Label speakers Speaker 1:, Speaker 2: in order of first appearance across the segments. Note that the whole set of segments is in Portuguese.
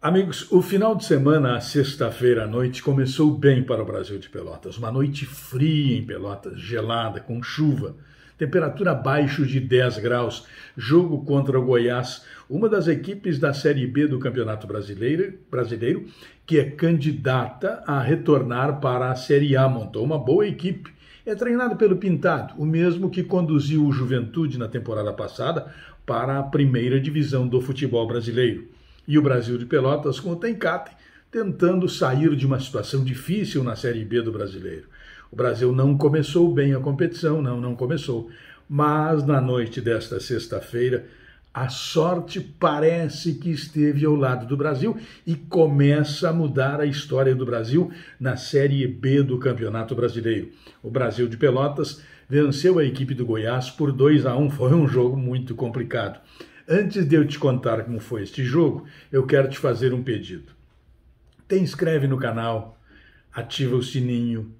Speaker 1: Amigos, o final de semana, sexta-feira à noite, começou bem para o Brasil de Pelotas. Uma noite fria em Pelotas, gelada, com chuva. Temperatura abaixo de 10 graus. Jogo contra o Goiás, uma das equipes da Série B do Campeonato Brasileiro, brasileiro que é candidata a retornar para a Série A. Montou uma boa equipe. É treinado pelo Pintado, o mesmo que conduziu o Juventude na temporada passada para a primeira divisão do futebol brasileiro e o Brasil de Pelotas com o Tencate, tentando sair de uma situação difícil na Série B do brasileiro. O Brasil não começou bem a competição, não, não começou. Mas na noite desta sexta-feira, a sorte parece que esteve ao lado do Brasil e começa a mudar a história do Brasil na Série B do Campeonato Brasileiro. O Brasil de Pelotas venceu a equipe do Goiás por 2 a 1. Foi um jogo muito complicado. Antes de eu te contar como foi este jogo, eu quero te fazer um pedido. Te inscreve no canal, ativa o sininho,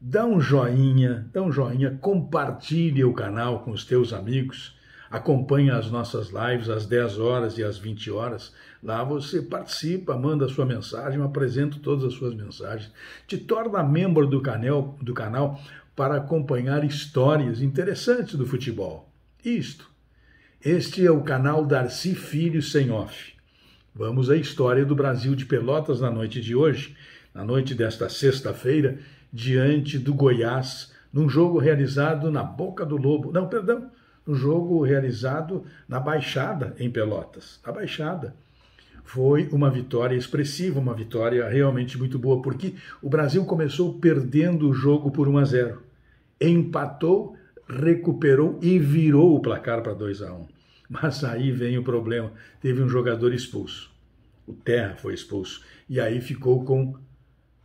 Speaker 1: dá um joinha, dá um joinha, compartilha o canal com os teus amigos, acompanha as nossas lives às 10 horas e às 20 horas. Lá você participa, manda a sua mensagem, eu apresento todas as suas mensagens. Te torna membro do canal, do canal para acompanhar histórias interessantes do futebol. Isto este é o canal Darcy Filho Sem Off. Vamos à história do Brasil de Pelotas na noite de hoje, na noite desta sexta-feira, diante do Goiás, num jogo realizado na Boca do Lobo. Não, perdão, num jogo realizado na Baixada, em Pelotas. Na Baixada. Foi uma vitória expressiva, uma vitória realmente muito boa, porque o Brasil começou perdendo o jogo por 1 a 0. Empatou recuperou e virou o placar para 2 a 1 um. Mas aí vem o problema: teve um jogador expulso. O Terra foi expulso. E aí ficou com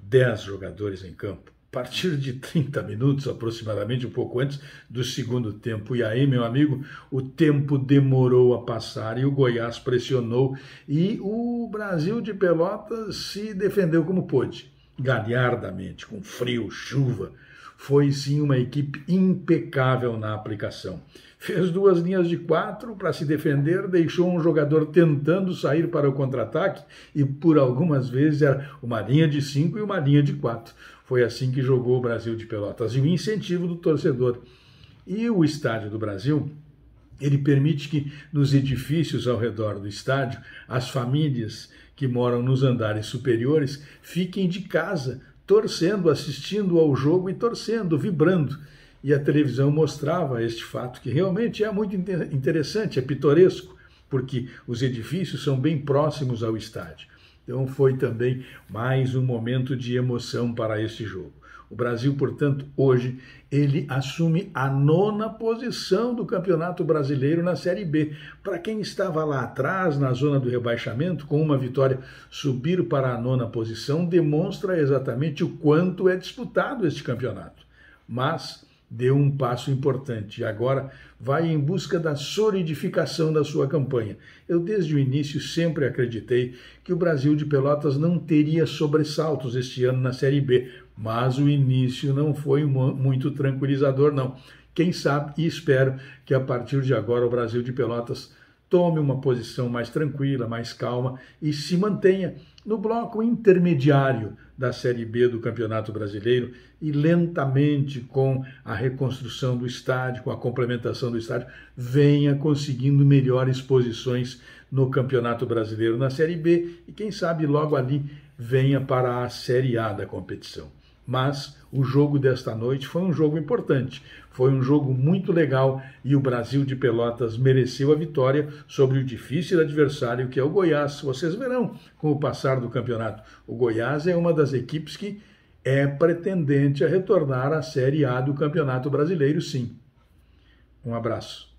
Speaker 1: 10 jogadores em campo. A partir de 30 minutos, aproximadamente, um pouco antes do segundo tempo. E aí, meu amigo, o tempo demorou a passar e o Goiás pressionou. E o Brasil de Pelotas se defendeu como pôde galhardamente, com frio, chuva foi sim uma equipe impecável na aplicação. Fez duas linhas de quatro para se defender, deixou um jogador tentando sair para o contra-ataque e por algumas vezes era uma linha de cinco e uma linha de quatro. Foi assim que jogou o Brasil de Pelotas e o incentivo do torcedor. E o Estádio do Brasil ele permite que nos edifícios ao redor do estádio as famílias que moram nos andares superiores fiquem de casa torcendo, assistindo ao jogo e torcendo, vibrando. E a televisão mostrava este fato, que realmente é muito interessante, é pitoresco, porque os edifícios são bem próximos ao estádio. Então foi também mais um momento de emoção para este jogo. O Brasil, portanto, hoje, ele assume a nona posição do Campeonato Brasileiro na Série B. Para quem estava lá atrás, na zona do rebaixamento, com uma vitória, subir para a nona posição demonstra exatamente o quanto é disputado este campeonato. Mas deu um passo importante e agora vai em busca da solidificação da sua campanha. Eu desde o início sempre acreditei que o Brasil de Pelotas não teria sobressaltos este ano na Série B, mas o início não foi muito tranquilizador, não. Quem sabe e espero que a partir de agora o Brasil de Pelotas tome uma posição mais tranquila, mais calma e se mantenha no bloco intermediário da Série B do Campeonato Brasileiro e lentamente, com a reconstrução do estádio, com a complementação do estádio, venha conseguindo melhores posições no Campeonato Brasileiro na Série B e, quem sabe, logo ali venha para a Série A da competição. Mas o jogo desta noite foi um jogo importante, foi um jogo muito legal e o Brasil de Pelotas mereceu a vitória sobre o difícil adversário que é o Goiás. Vocês verão com o passar do campeonato. O Goiás é uma das equipes que é pretendente a retornar à Série A do Campeonato Brasileiro, sim. Um abraço.